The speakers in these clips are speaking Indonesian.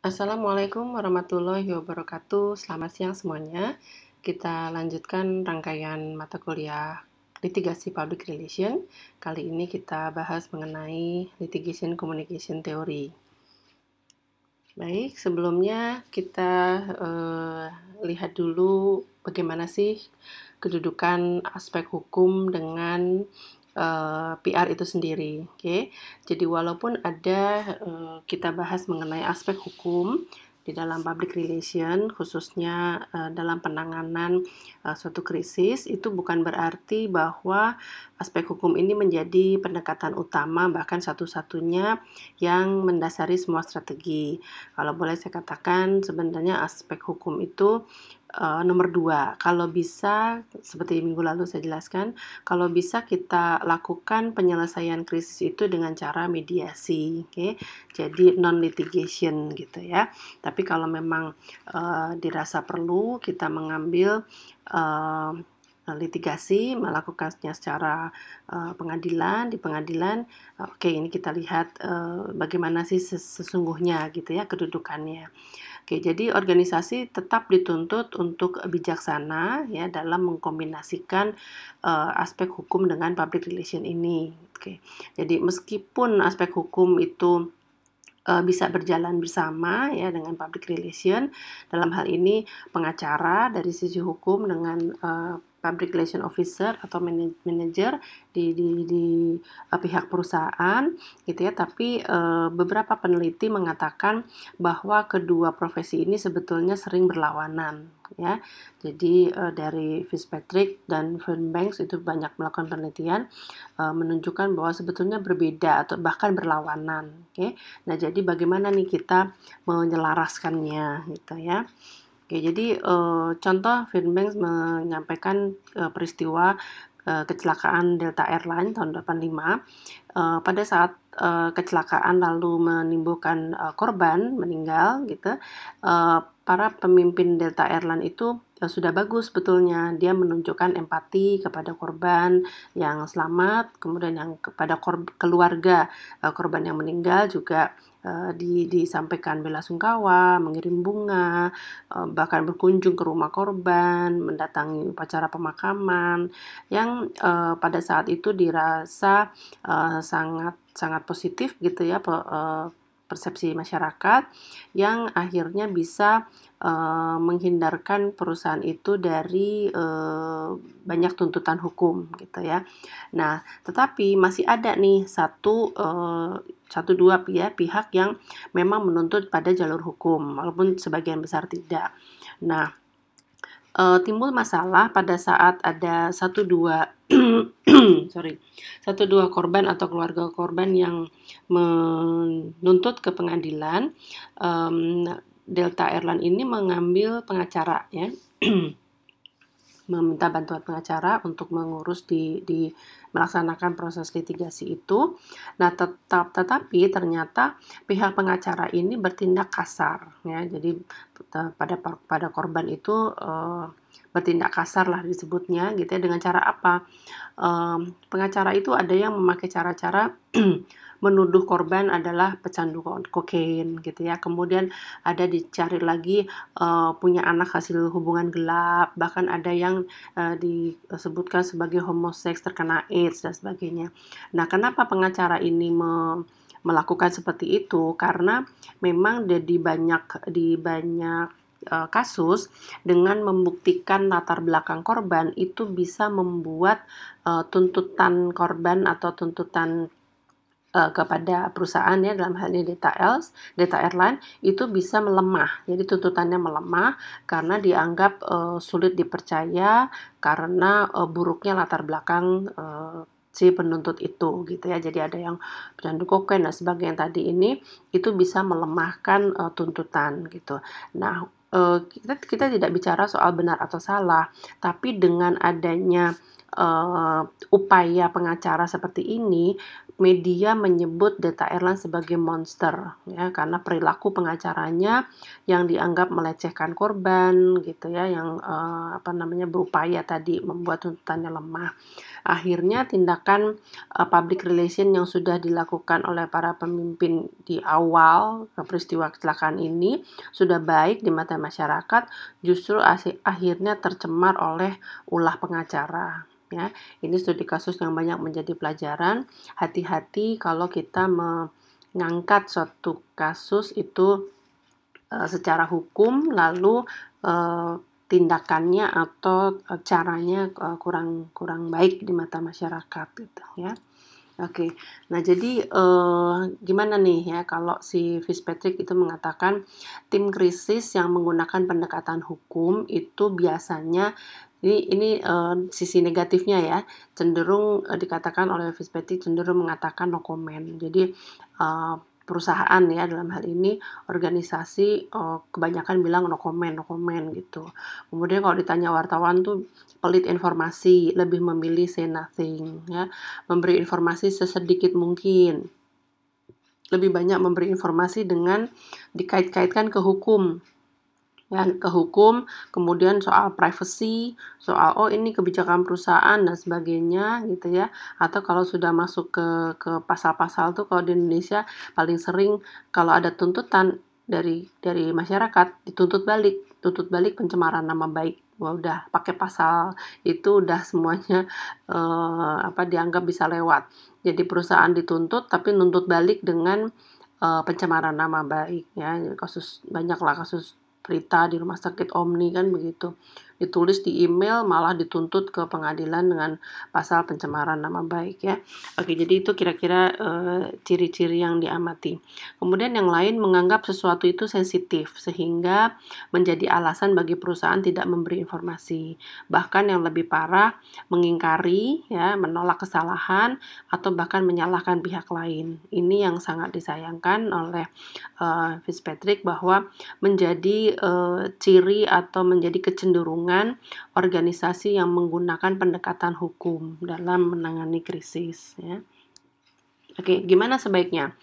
Assalamualaikum warahmatullahi wabarakatuh. Selamat siang semuanya. Kita lanjutkan rangkaian mata kuliah litigasi public relation. Kali ini kita bahas mengenai litigation communication theory. Baik, sebelumnya kita eh, lihat dulu bagaimana sih kedudukan aspek hukum dengan Eh, PR itu sendiri. Oke, okay? jadi walaupun ada uh, kita bahas mengenai aspek hukum di dalam public relation, khususnya uh, dalam penanganan uh, suatu krisis, itu bukan berarti bahwa aspek hukum ini menjadi pendekatan utama, bahkan satu-satunya yang mendasari semua strategi. Kalau boleh saya katakan, sebenarnya aspek hukum itu uh, nomor dua, kalau bisa seperti minggu lalu saya jelaskan, kalau bisa kita lakukan penyelesaian krisis itu dengan cara mediasi, Okay? Jadi non litigation gitu ya. Tapi kalau memang uh, dirasa perlu, kita mengambil uh, litigasi melakukannya secara uh, pengadilan di pengadilan oke okay, ini kita lihat uh, bagaimana sih sesungguhnya gitu ya kedudukannya Oke, jadi organisasi tetap dituntut untuk bijaksana ya dalam mengkombinasikan uh, aspek hukum dengan public relation ini. Oke. Jadi meskipun aspek hukum itu uh, bisa berjalan bersama ya dengan public relation dalam hal ini pengacara dari sisi hukum dengan uh, public relation officer atau manager di di, di uh, pihak perusahaan gitu ya tapi uh, beberapa peneliti mengatakan bahwa kedua profesi ini sebetulnya sering berlawanan ya jadi uh, dari Fitzpatrick dan Fernbanks itu banyak melakukan penelitian uh, menunjukkan bahwa sebetulnya berbeda atau bahkan berlawanan oke okay? nah jadi bagaimana nih kita menyelaraskannya gitu ya Oke, jadi uh, contoh Fairbanks menyampaikan uh, peristiwa uh, kecelakaan Delta Airline tahun 85 uh, pada saat uh, kecelakaan lalu menimbulkan uh, korban meninggal gitu uh, para pemimpin Delta Airline itu yang sudah bagus sebetulnya dia menunjukkan empati kepada korban yang selamat kemudian yang kepada korban, keluarga e, korban yang meninggal juga e, di, disampaikan bela sungkawa mengirim bunga e, bahkan berkunjung ke rumah korban mendatangi upacara pemakaman yang eh, pada saat itu dirasa eh, sangat sangat positif gitu ya persepsi masyarakat yang akhirnya bisa uh, menghindarkan perusahaan itu dari uh, banyak tuntutan hukum gitu ya. Nah, tetapi masih ada nih satu uh, satu dua ya, pihak yang memang menuntut pada jalur hukum walaupun sebagian besar tidak. Nah, timbul masalah pada saat ada satu dua sorry, satu dua korban atau keluarga korban yang menuntut ke pengadilan, um, Delta Airline ini mengambil pengacara, ya, meminta bantuan pengacara untuk mengurus di, di melaksanakan proses litigasi itu. Nah, tetap tetapi ternyata pihak pengacara ini bertindak kasar, ya. Jadi eh, pada pada korban itu uh, bertindak kasar lah disebutnya gitu ya dengan cara apa um, pengacara itu ada yang memakai cara-cara menuduh korban adalah pecandu kokain gitu ya kemudian ada dicari lagi uh, punya anak hasil hubungan gelap bahkan ada yang uh, disebutkan sebagai homoseks terkena AIDS dan sebagainya nah kenapa pengacara ini me melakukan seperti itu karena memang di banyak di banyak E, kasus dengan membuktikan latar belakang korban itu bisa membuat uh, tuntutan korban atau tuntutan uh, kepada perusahaan ya dalam hal ini Delta Airlines, Delta Airline itu bisa melemah. Jadi tuntutannya melemah karena dianggap uh, sulit dipercaya karena uh, buruknya latar belakang uh, si penuntut itu gitu ya. Jadi ada yang pecandu kokain dan sebagainya tadi ini itu bisa melemahkan uh, tuntutan gitu. Nah, Eh, kita kita tidak bicara soal benar atau salah, tapi dengan adanya uh, upaya pengacara seperti ini media menyebut Delta Airlines sebagai monster ya karena perilaku pengacaranya yang dianggap melecehkan korban gitu ya yang uh, apa namanya berupaya tadi membuat tuntutannya lemah. Akhirnya tindakan uh, public relation yang sudah dilakukan oleh para pemimpin di awal eh, peristiwa kecelakaan ini sudah baik di mata masyarakat justru akhirnya tercemar oleh ulah pengacara ya. Ini studi kasus yang banyak menjadi pelajaran. Hati-hati kalau kita mengangkat suatu kasus itu e, secara hukum lalu e, tindakannya atau eh, caranya kurang kurang baik di mata masyarakat gitu ya. Oke, nah jadi uh, gimana nih ya kalau si Fitzpatrick itu mengatakan tim krisis yang menggunakan pendekatan hukum itu biasanya ini ini uh, sisi negatifnya ya, cenderung uh, dikatakan oleh Fitzpatrick cenderung mengatakan no comment. Jadi uh, perusahaan ya dalam hal ini organisasi uh, kebanyakan bilang no comment, no comment gitu. Kemudian kalau ditanya wartawan tuh pelit informasi, lebih memilih say nothing ya, memberi informasi sesedikit mungkin. Lebih banyak memberi informasi dengan dikait-kaitkan ke hukum ya ke hukum, kemudian soal privacy, soal oh ini kebijakan perusahaan dan sebagainya gitu ya. Atau kalau sudah masuk ke ke pasal-pasal tuh kalau di Indonesia paling sering kalau ada tuntutan dari dari masyarakat dituntut balik, tuntut balik pencemaran nama baik. Wah udah pakai pasal itu udah semuanya eh, apa dianggap bisa lewat. Jadi perusahaan dituntut tapi nuntut balik dengan uh, pencemaran nama baik ya kasus banyaklah kasus berita di rumah sakit Omni kan begitu ditulis di email malah dituntut ke pengadilan dengan pasal pencemaran nama baik ya. Oke, jadi itu kira-kira ciri eh, ciri-ciri yang diamati. Kemudian yang lain menganggap sesuatu itu sensitif sehingga menjadi alasan bagi perusahaan tidak memberi informasi. Bahkan yang lebih parah mengingkari ya, menolak kesalahan atau bahkan menyalahkan pihak lain. Ini yang sangat disayangkan oleh uh, Fitzpatrick bahwa menjadi uh, ciri atau menjadi kecenderungan dengan organisasi yang menggunakan pendekatan hukum dalam menangani krisis ya. Oke, gimana sebaiknya?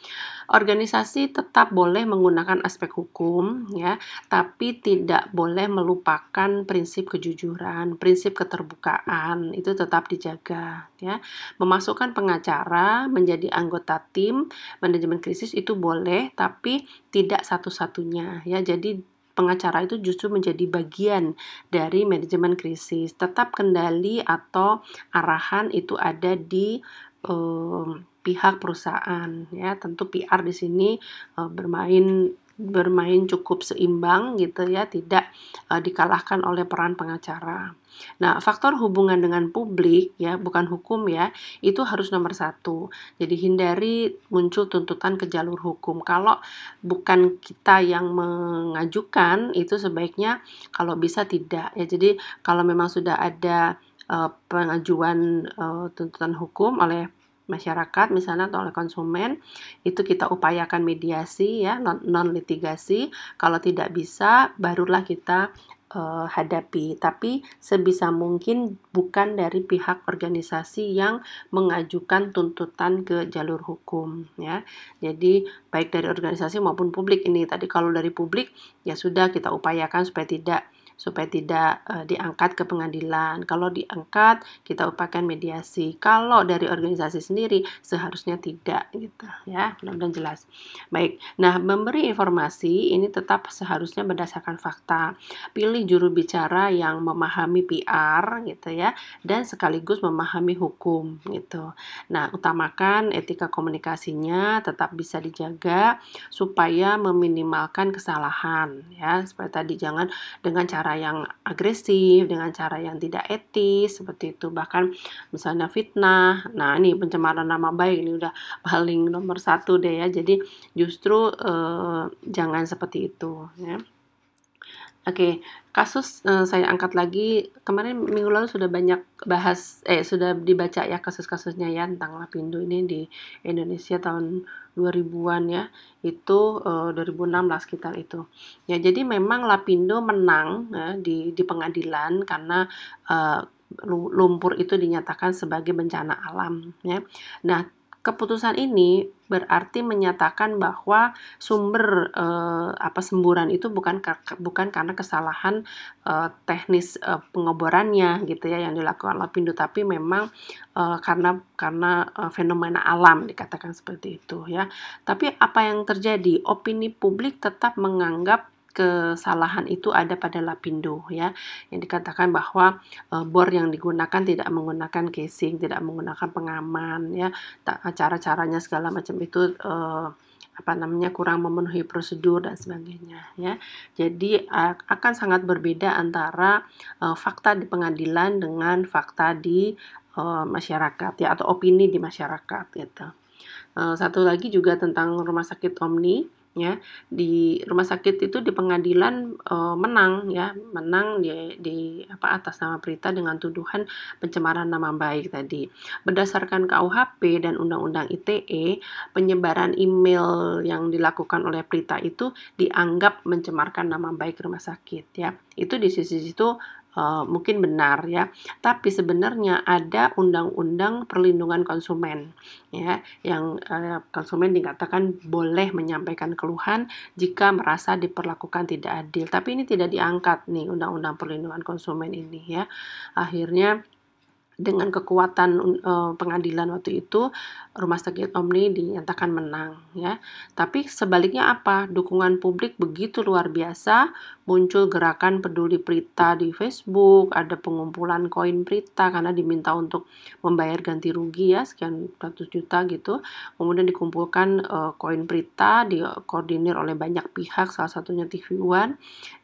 Organisasi tetap boleh menggunakan aspek hukum ya, tapi tidak boleh melupakan prinsip kejujuran, prinsip keterbukaan itu tetap dijaga ya. Memasukkan pengacara menjadi anggota tim manajemen krisis itu boleh, tapi tidak satu-satunya ya. Jadi pengacara itu justru menjadi bagian dari manajemen krisis. Tetap kendali atau arahan itu ada di eh, pihak perusahaan ya. Tentu PR di sini eh, bermain bermain cukup seimbang gitu ya, tidak uh, dikalahkan oleh peran pengacara. Nah, faktor hubungan dengan publik ya, bukan hukum ya, itu harus nomor satu. Jadi hindari muncul tuntutan ke jalur hukum. Kalau bukan kita yang mengajukan, itu sebaiknya kalau bisa tidak ya. Jadi kalau memang sudah ada uh, pengajuan uh, tuntutan hukum oleh masyarakat misalnya atau oleh konsumen itu kita upayakan mediasi ya non litigasi kalau tidak bisa barulah kita uh, hadapi tapi sebisa mungkin bukan dari pihak organisasi yang mengajukan tuntutan ke jalur hukum ya jadi baik dari organisasi maupun publik ini tadi kalau dari publik ya sudah kita upayakan supaya tidak supaya tidak uh, diangkat ke pengadilan. Kalau diangkat, kita upayakan mediasi. Kalau dari organisasi sendiri, seharusnya tidak gitu ya. Mudah-mudahan jelas. Baik. Nah, memberi informasi ini tetap seharusnya berdasarkan fakta. Pilih juru bicara yang memahami PR gitu ya dan sekaligus memahami hukum gitu. Nah, utamakan etika komunikasinya tetap bisa dijaga supaya meminimalkan kesalahan ya. Supaya tadi jangan dengan cara cara yang agresif, dengan cara yang tidak etis seperti itu. Bahkan misalnya fitnah. Nah ini pencemaran nama baik ini udah paling nomor satu deh ya. Jadi justru eh, jangan seperti itu ya. Oke, okay. kasus uh, saya angkat lagi kemarin minggu lalu sudah banyak bahas eh sudah dibaca ya kasus-kasusnya ya tentang Lapindo ini di Indonesia tahun 2000-an ya. Itu uh, eh, 2016 sekitar itu. Ya, jadi memang Lapindo menang ya, di di pengadilan karena uh, lumpur itu dinyatakan sebagai bencana alam ya. Nah, keputusan ini berarti menyatakan bahwa sumber eh, apa semburan itu bukan bukan karena kesalahan eh, teknis eh, pengeborannya gitu ya yang dilakukan Lapindo tapi memang eh, karena karena eh, fenomena alam dikatakan seperti itu ya. Tapi apa yang terjadi? Opini publik tetap menganggap kesalahan itu ada pada Lapindo ya yang dikatakan bahwa e, bor yang digunakan tidak menggunakan casing, tidak menggunakan pengaman ya cara-caranya segala macam itu e, apa namanya kurang memenuhi prosedur dan sebagainya ya jadi akan sangat berbeda antara e, fakta di pengadilan dengan fakta di e, masyarakat ya atau opini di masyarakat gitu satu lagi juga tentang rumah sakit Omni ya di rumah sakit itu di pengadilan e, menang ya menang di, di apa atas nama berita dengan tuduhan pencemaran nama baik tadi berdasarkan KUHP dan Undang-Undang ITE penyebaran email yang dilakukan oleh berita itu dianggap mencemarkan nama baik rumah sakit ya itu di sisi situ Eh, mungkin benar ya. Tapi sebenarnya ada undang-undang perlindungan konsumen ya yang uh, konsumen dikatakan boleh menyampaikan keluhan jika merasa diperlakukan tidak adil. Tapi ini tidak diangkat nih undang-undang perlindungan konsumen ini ya. Akhirnya dengan kekuatan uh, pengadilan waktu itu rumah sakit Omni dinyatakan menang ya. Tapi sebaliknya apa? Dukungan publik begitu luar biasa muncul gerakan peduli Prita di Facebook, ada pengumpulan koin Prita karena diminta untuk membayar ganti rugi ya sekian ratus juta gitu. Kemudian dikumpulkan eh, koin uh, Prita dikoordinir oleh banyak pihak salah satunya TV One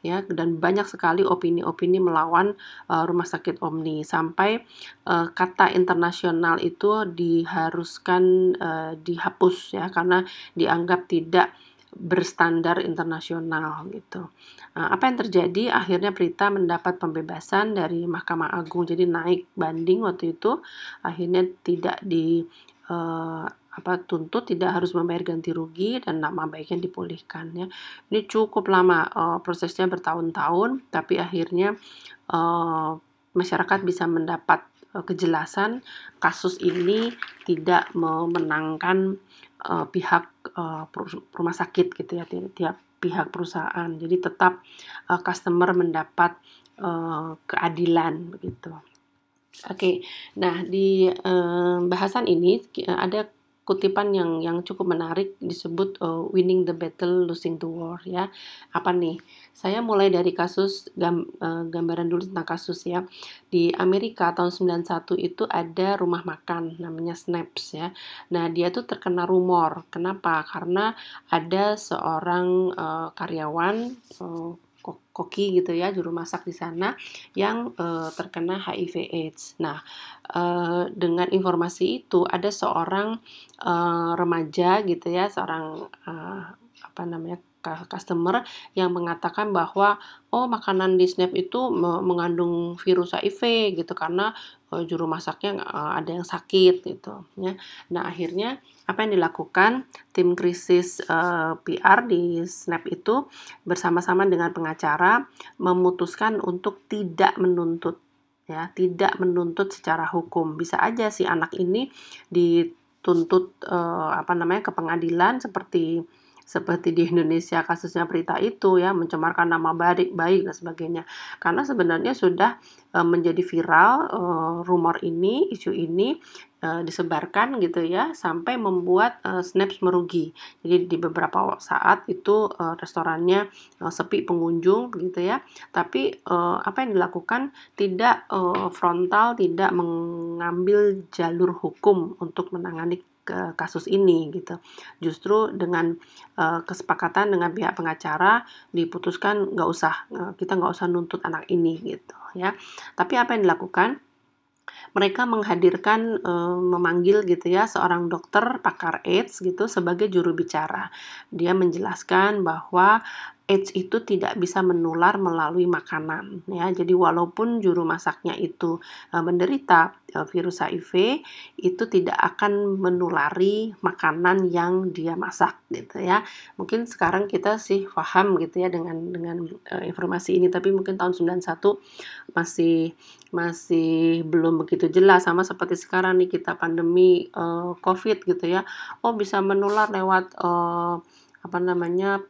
ya dan banyak sekali opini-opini melawan uh, rumah sakit Omni sampai uh, kata internasional itu diharuskan uh, dihapus ya karena dianggap tidak berstandar internasional gitu. Nah, apa yang terjadi? Akhirnya Prita mendapat pembebasan dari Mahkamah Agung, jadi naik banding waktu itu. Akhirnya tidak di eh, apa tuntut tidak harus membayar ganti rugi dan nama baiknya dipulihkan ya. Ini cukup lama eh, prosesnya bertahun-tahun, tapi akhirnya eh, masyarakat bisa mendapat eh, kejelasan kasus ini tidak memenangkan uh, pihak uh, rumah sakit gitu ya tiap, tiap pihak perusahaan jadi tetap uh, customer mendapat uh, keadilan begitu oke okay. nah di uh, bahasan ini ada kutipan yang yang cukup menarik disebut uh, winning the battle losing the war ya apa nih saya mulai dari kasus gam, uh, gambaran dulu tentang kasus ya di Amerika tahun 91 itu ada rumah makan namanya Snaps ya nah dia tuh terkena rumor kenapa karena ada seorang uh, karyawan uh, koki gitu ya juru masak di sana yang uh, terkena HIV/AIDS. Nah uh, dengan informasi itu ada seorang uh, remaja gitu ya seorang uh, apa namanya customer yang mengatakan bahwa oh makanan di Snap itu mengandung virus HIV gitu karena e, juru masaknya e, ada yang sakit gitu ya. Nah, akhirnya apa yang dilakukan tim krisis uh, e, PR di Snap itu bersama-sama dengan pengacara memutuskan untuk tidak menuntut ya, tidak menuntut secara hukum. Bisa aja si anak ini dituntut uh, apa namanya ke pengadilan seperti seperti di Indonesia kasusnya berita itu ya mencemarkan nama baik baik dan sebagainya karena sebenarnya sudah e, menjadi viral e, rumor ini isu ini e, disebarkan gitu ya sampai membuat e, Snaps merugi jadi di beberapa saat itu e, restorannya e, sepi pengunjung gitu ya tapi e, apa yang dilakukan tidak e, frontal tidak mengambil jalur hukum untuk menangani ke kasus ini gitu. Justru dengan uh, kesepakatan dengan pihak pengacara diputuskan nggak usah eh, kita nggak usah nuntut anak ini gitu ya. Tapi apa yang dilakukan? Mereka menghadirkan eh, memanggil gitu ya seorang dokter pakar AIDS gitu sebagai juru bicara. Dia menjelaskan bahwa AIDS itu tidak bisa menular melalui makanan ya. Jadi walaupun juru masaknya itu e, menderita e, virus HIV itu tidak akan menulari makanan yang dia masak gitu ya. Mungkin sekarang kita sih paham gitu ya dengan dengan uh, informasi ini tapi mungkin tahun 91 masih masih belum begitu jelas sama seperti sekarang nih kita pandemi uh, Covid gitu ya. Oh bisa menular lewat uh, apa namanya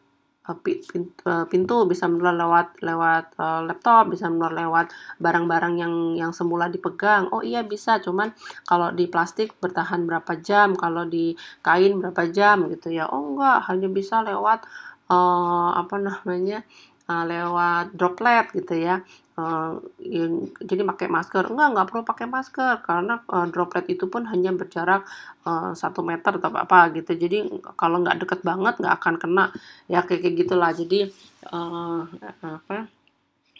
Eh, eh, pintu bisa menular lewat lewat eh, laptop bisa menular lewat barang-barang yang yang semula dipegang oh iya bisa cuman kalau di plastik bertahan berapa jam kalau di kain berapa jam gitu ya oh enggak hanya bisa lewat uh, apa namanya uh, lewat droplet gitu ya Uh, jadi pakai masker enggak nggak perlu pakai masker karena uh, droplet itu pun hanya berjarak eh, satu uh, meter atau apa gitu jadi kalau nggak deket banget nggak akan kena ya kayak, kayak gitulah jadi uh, apa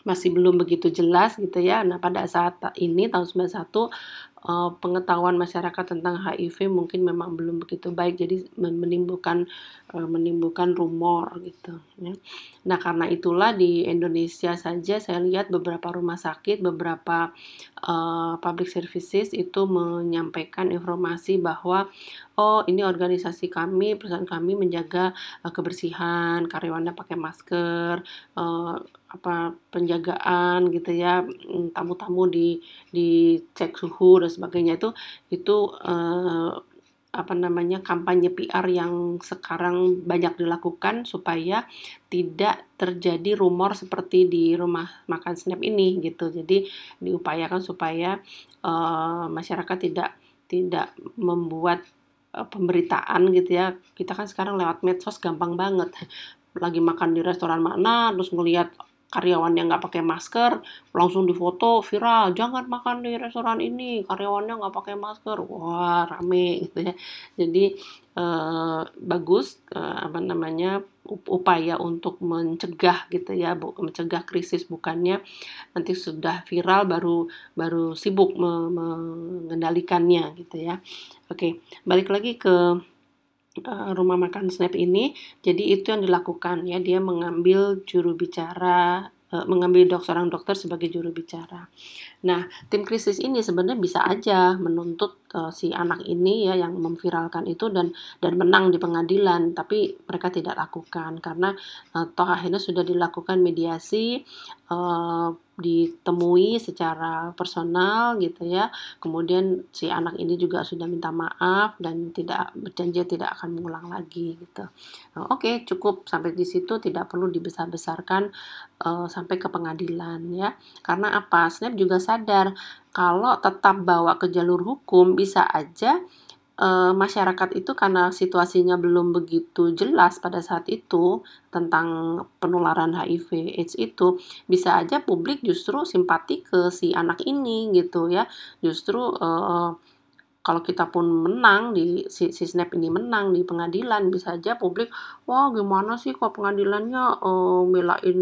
masih belum begitu jelas gitu ya. Nah, pada saat ini tahun 91 uh, pengetahuan masyarakat tentang HIV mungkin memang belum begitu baik jadi menimbulkan menimbulkan rumor gitu ya. Nah, karena itulah di Indonesia saja saya lihat beberapa rumah sakit, beberapa uh, public services itu menyampaikan informasi bahwa oh, ini organisasi kami, perusahaan kami menjaga uh, kebersihan, karyawannya pakai masker, uh, apa penjagaan gitu ya tamu-tamu di di cek suhu dan sebagainya itu itu uh, apa namanya kampanye PR yang sekarang banyak dilakukan supaya tidak terjadi rumor seperti di rumah makan snap ini gitu. Jadi diupayakan supaya uh, masyarakat tidak tidak membuat uh, pemberitaan gitu ya. Kita kan sekarang lewat medsos gampang banget. Lagi makan di restoran mana terus ngelihat karyawan yang nggak pakai masker langsung difoto viral jangan makan di restoran ini karyawannya nggak pakai masker wah rame gitu ya jadi eh, bagus eh, apa namanya upaya untuk mencegah gitu ya bu, mencegah krisis bukannya nanti sudah viral baru baru sibuk mengendalikannya gitu ya oke balik lagi ke Eh, rumah makan Snap ini. Jadi itu yang dilakukan ya, dia mengambil juru bicara eh, mengambil dok seorang dokter sebagai juru bicara. Nah, tim krisis ini sebenarnya bisa aja menuntut uh, si anak ini ya yang memviralkan itu dan dan menang di pengadilan, tapi mereka tidak lakukan karena uh, toh akhirnya sudah dilakukan mediasi uh, ditemui secara personal gitu ya. Kemudian si anak ini juga sudah minta maaf dan tidak berjanji tidak akan mengulang lagi gitu. Nah, Oke, okay, cukup sampai di situ tidak perlu dibesar-besarkan uh, sampai ke pengadilan ya. Karena apa? Snap juga saya sadar kalau tetap bawa ke jalur hukum bisa aja e, masyarakat itu karena situasinya belum begitu jelas pada saat itu tentang penularan HIV AIDS itu bisa aja publik justru simpati ke si anak ini gitu ya justru e, kalau kita pun menang di si, si snap ini menang di pengadilan bisa aja publik wah gimana sih kok pengadilannya uh, belain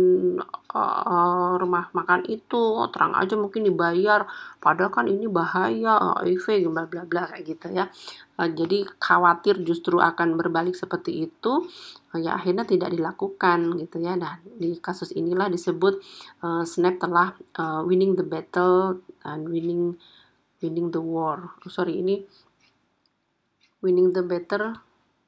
uh, rumah makan itu oh, terang aja mungkin dibayar padahal kan ini bahaya HIV bla bla bla kayak gitu ya uh, jadi khawatir justru akan berbalik seperti itu uh, ya akhirnya tidak dilakukan gitu ya nah di kasus inilah disebut uh, snap telah uh, winning the battle and winning winning the war oh, sorry ini winning the better,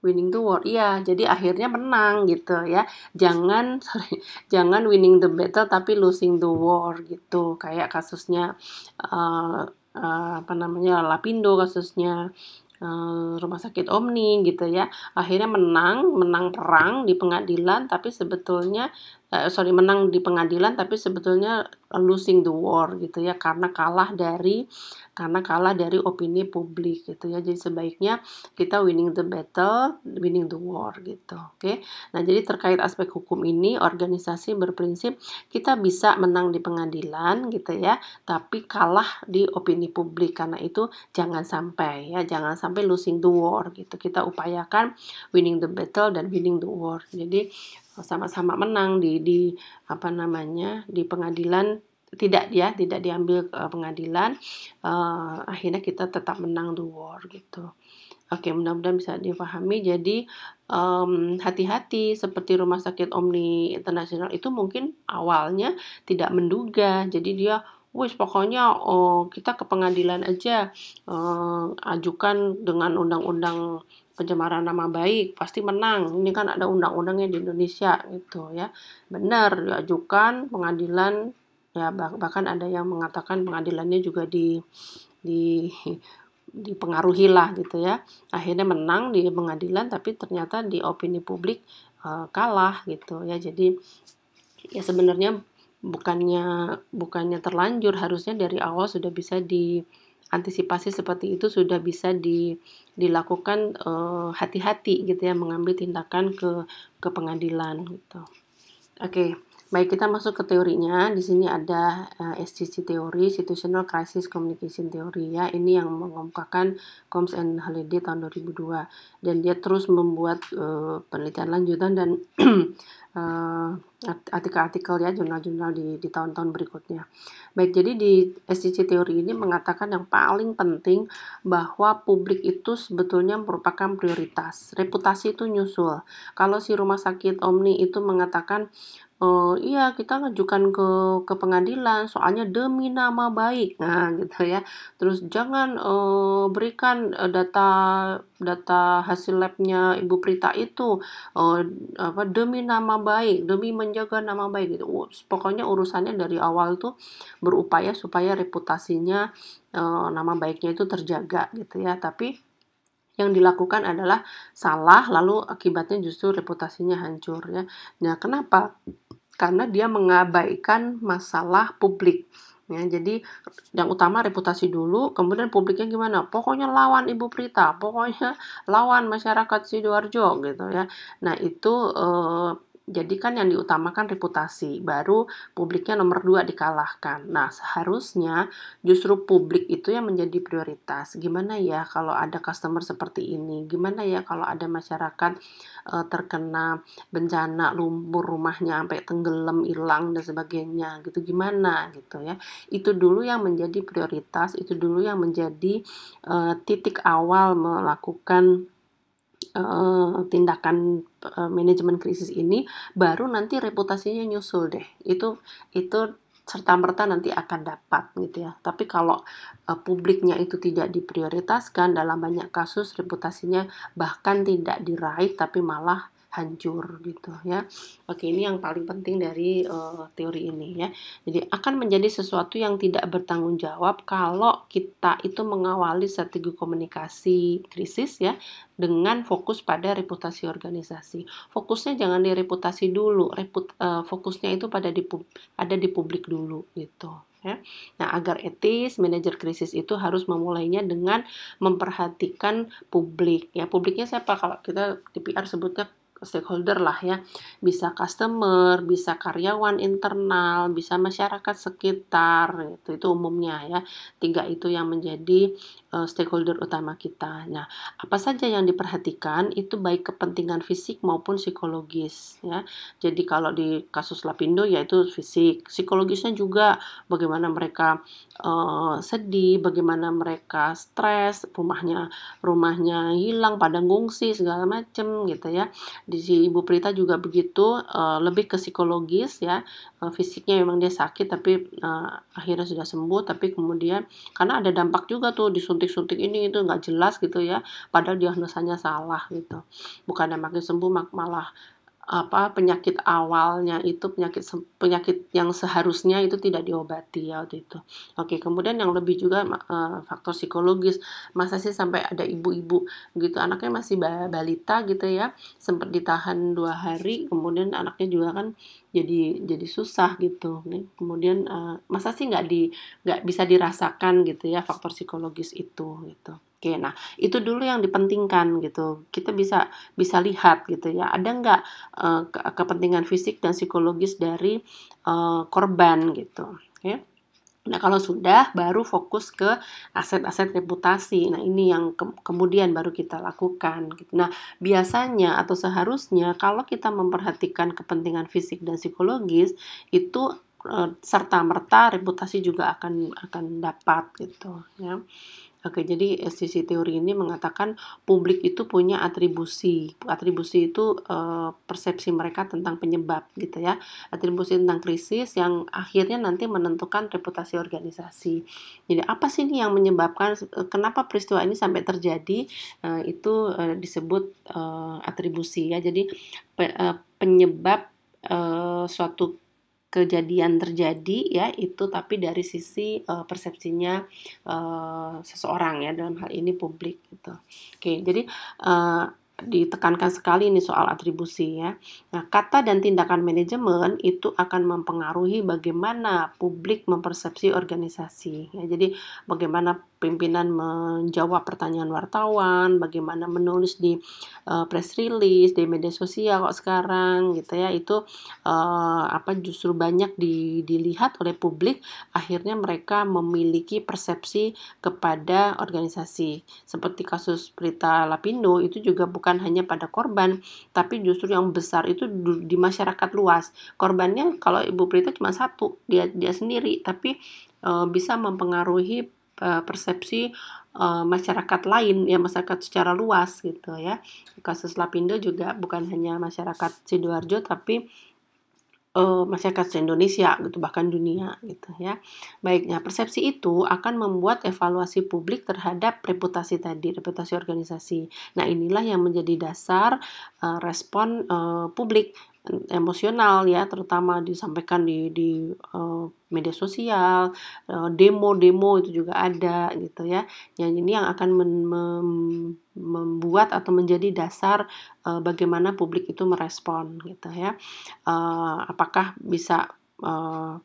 winning the war iya jadi akhirnya menang gitu ya jangan sorry jangan winning the battle tapi losing the war gitu kayak kasusnya uh, uh, apa namanya lapindo kasusnya eh, rumah sakit Omni gitu ya akhirnya menang menang perang di pengadilan tapi sebetulnya Eh, sorry menang di pengadilan tapi sebetulnya losing the war gitu ya karena kalah dari karena kalah dari opini publik gitu ya jadi sebaiknya kita winning the battle winning the war gitu oke okay? nah jadi terkait aspek hukum ini organisasi berprinsip kita bisa menang di pengadilan gitu ya tapi kalah di opini publik karena itu jangan sampai ya jangan sampai losing the war gitu kita upayakan winning the battle dan winning the war jadi sama-sama menang di di apa namanya di pengadilan tidak ya tidak diambil uh, pengadilan uh, akhirnya kita tetap menang the war gitu oke okay, mudah-mudahan bisa dipahami jadi hati hati-hati seperti rumah sakit Omni Internasional itu mungkin awalnya tidak menduga jadi dia wis pokoknya oh, kita ke pengadilan aja uh, ajukan dengan undang-undang pencemaran nama baik pasti menang ini kan ada undang-undangnya di Indonesia gitu ya benar diajukan pengadilan ya bahkan ada yang mengatakan pengadilannya juga di di dipengaruhi lah gitu ya akhirnya menang di pengadilan tapi ternyata di opini publik e, kalah gitu ya jadi ya sebenarnya bukannya bukannya terlanjur harusnya dari awal sudah bisa di antisipasi seperti itu sudah bisa di, dilakukan eh, hati-hati uh, gitu ya mengambil tindakan ke ke pengadilan gitu. Oke. Okay. Baik, kita masuk ke teorinya. Di sini ada uh, eh, SCC teori, Situational Crisis Communication Theory ya. Ini yang mengemukakan Combs and Halliday tahun 2002 dan dia terus membuat uh, penelitian lanjutan dan uh, artikel-artikel ya jurnal-jurnal di tahun-tahun berikutnya. Baik, jadi di SCC teori ini mengatakan yang paling penting bahwa publik itu sebetulnya merupakan prioritas. Reputasi itu nyusul. Kalau si rumah sakit Omni itu mengatakan uh, "Iya, kita ngajukan ke ke pengadilan, soalnya demi nama baik." Nah, gitu ya. Terus, "Jangan, uh, berikan, uh, data data hasil labnya Ibu Prita itu, uh, apa, demi nama baik, demi menjaga nama baik." Gitu. uh, pokoknya urusannya dari awal tuh berupaya supaya reputasinya, uh, nama baiknya itu terjaga, gitu ya. Tapi yang dilakukan adalah salah lalu akibatnya justru reputasinya hancur ya. Nah, kenapa? Karena dia mengabaikan masalah publik. Ya, jadi yang utama reputasi dulu, kemudian publiknya gimana? Pokoknya lawan Ibu Prita, pokoknya lawan masyarakat Sidoarjo gitu ya. Nah, itu eh, jadi kan yang diutamakan reputasi, baru publiknya nomor dua dikalahkan. Nah, seharusnya justru publik itu yang menjadi prioritas. Gimana ya kalau ada customer seperti ini? Gimana ya kalau ada masyarakat e, terkena bencana lumpur rumahnya sampai tenggelam, hilang dan sebagainya? Gitu gimana gitu ya. Itu dulu yang menjadi prioritas, itu dulu yang menjadi e, titik awal melakukan e, tindakan Eh, manajemen krisis ini baru nanti reputasinya nyusul deh itu itu serta merta nanti akan dapat gitu ya. Tapi kalau uh, publiknya itu tidak diprioritaskan dalam banyak kasus reputasinya bahkan tidak diraih tapi malah hancur gitu ya. Oke, ini iya. yang paling penting dari uh, teori ini ya. Jadi akan menjadi sesuatu yang tidak bertanggung jawab kalau kita itu mengawali strategi komunikasi krisis ya dengan fokus pada reputasi organisasi. Fokusnya jangan di reputasi dulu, reput uh, fokusnya itu pada di ada di publik dulu gitu. Ya. Nah, agar etis, manajer krisis itu harus memulainya dengan memperhatikan publik. Ya, publiknya siapa? Kalau kita di PR sebutnya stakeholder lah ya, bisa customer, bisa karyawan internal, bisa masyarakat sekitar, itu itu umumnya ya. Tiga itu yang menjadi Eh, stakeholder utama kita. Nah, apa saja yang diperhatikan itu baik kepentingan fisik maupun psikologis ya. Jadi kalau di kasus Lapindo yaitu fisik, psikologisnya juga bagaimana mereka uh, sedih, bagaimana mereka stres, rumahnya rumahnya hilang, padang ngungsi segala macam gitu ya. Di si Ibu Prita juga begitu uh, lebih ke psikologis ya. Uh, fisiknya memang dia sakit tapi uh, akhirnya sudah sembuh tapi kemudian karena ada dampak juga tuh disuntik suntik-suntik ini itu nggak jelas gitu ya padahal diagnosanya salah gitu bukannya makin sembuh malah apa penyakit awalnya itu penyakit penyakit yang seharusnya itu tidak diobati ya waktu itu. Oke, kemudian yang lebih juga uh, faktor psikologis. Masa sih sampai ada ibu-ibu gitu anaknya masih balita gitu ya, sempat ditahan dua hari, kemudian anaknya juga kan jadi jadi susah gitu. Nih, kemudian uh, masa sih nggak di nggak bisa dirasakan gitu ya faktor psikologis itu gitu. Oke, nah itu dulu yang dipentingkan gitu. Kita bisa bisa lihat gitu ya, ada nggak uh, kepentingan fisik dan psikologis dari uh, korban gitu. Oke. Nah, kalau sudah baru fokus ke aset-aset reputasi. Nah, ini yang ke kemudian baru kita lakukan. Gitu. Nah, biasanya atau seharusnya kalau kita memperhatikan kepentingan fisik dan psikologis itu eh, serta merta reputasi juga akan akan dapat gitu ya. Oke, jadi eh, sisi teori ini mengatakan publik itu punya atribusi. Atribusi itu e, persepsi mereka tentang penyebab gitu ya. Atribusi tentang krisis yang akhirnya nanti menentukan reputasi organisasi. Jadi apa sih ini yang menyebabkan eh, kenapa peristiwa ini sampai terjadi? E, itu e, disebut e, atribusi ya. Jadi pe, e, penyebab e, suatu kejadian terjadi ya itu tapi dari sisi uh, persepsinya uh, seseorang ya dalam hal ini publik gitu. Oke, jadi uh, ditekankan sekali ini soal atribusi ya. Nah, kata dan tindakan manajemen itu akan mempengaruhi bagaimana publik mempersepsi organisasi. Ya, jadi bagaimana pimpinan menjawab pertanyaan wartawan, bagaimana menulis di uh, press release, di media sosial kok sekarang gitu ya itu uh, apa justru banyak di, dilihat oleh publik akhirnya mereka memiliki persepsi kepada organisasi seperti kasus Prita Lapindo itu juga bukan hanya pada korban tapi justru yang besar itu di masyarakat luas korbannya kalau Ibu Prita cuma satu dia dia sendiri tapi eh, bisa mempengaruhi Eh, persepsi uh, masyarakat lain ya masyarakat secara luas gitu ya kasus Lapindo juga bukan hanya masyarakat sidoarjo tapi uh, masyarakat se-Indonesia gitu bahkan dunia gitu ya. Baiknya persepsi itu akan membuat evaluasi publik terhadap reputasi tadi, reputasi organisasi. Nah, inilah yang menjadi dasar uh, respon uh, publik emosional ya terutama disampaikan di di uh, media sosial demo eh, demo-demo itu juga ada gitu ya yang ini yang akan mem, membuat atau menjadi dasar uh, bagaimana publik itu merespon gitu ya uh, apakah bisa uh,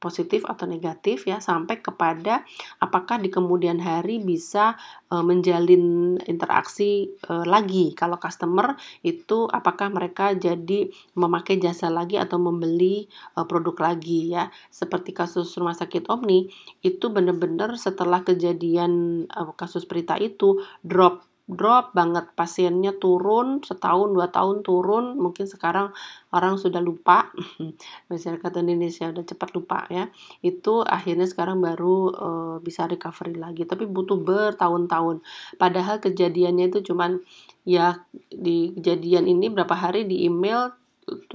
positif atau negatif ya sampai kepada apakah di kemudian hari bisa e, menjalin interaksi e, lagi kalau customer itu apakah mereka jadi memakai jasa lagi atau membeli e, produk lagi ya seperti kasus rumah sakit Omni itu benar-benar setelah kejadian e, kasus berita itu drop drop banget pasiennya turun setahun dua tahun turun mungkin sekarang orang sudah lupa masyarakat Indonesia udah cepat lupa ya itu akhirnya sekarang baru e, bisa recovery lagi tapi butuh bertahun-tahun padahal kejadiannya itu cuman ya di kejadian ini berapa hari di email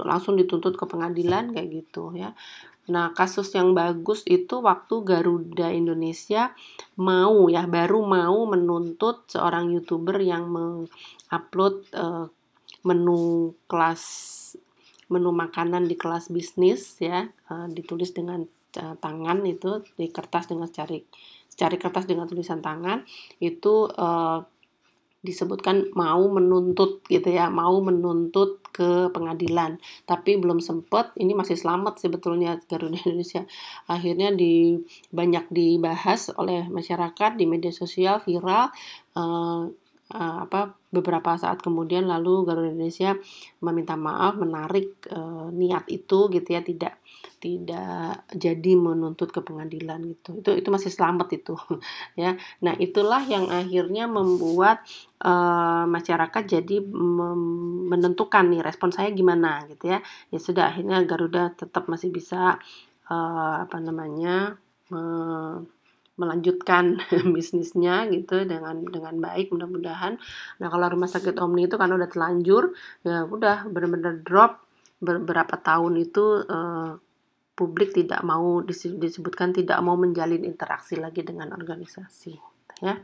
langsung dituntut ke pengadilan iya. kayak gitu ya. Nah, kasus yang bagus itu waktu Garuda Indonesia mau ya baru mau menuntut seorang YouTuber yang mengupload uh, menu kelas menu makanan di kelas bisnis ya, uh, ditulis dengan uh, tangan itu di kertas dengan cari cari kertas dengan tulisan tangan itu uh, disebutkan mau menuntut gitu ya, mau menuntut ke pengadilan. Tapi belum sempat, ini masih selamat sebetulnya Garuda Indonesia. Akhirnya di banyak dibahas oleh masyarakat di media sosial viral eh, uh, apa beberapa saat kemudian lalu Garuda Indonesia meminta maaf menarik uh, niat itu gitu ya tidak tidak jadi menuntut ke pengadilan gitu itu itu masih selamat itu ya nah itulah yang akhirnya membuat uh, masyarakat jadi menentukan nih respon saya gimana gitu ya ya sudah akhirnya Garuda tetap masih bisa uh, apa namanya uh, melanjutkan bisnisnya gitu dengan dengan baik mudah-mudahan. Nah kalau rumah sakit Omni itu kan udah telanjur ya udah benar-benar drop beberapa tahun itu uh, publik tidak mau disebutkan tidak mau menjalin interaksi lagi dengan organisasi ya.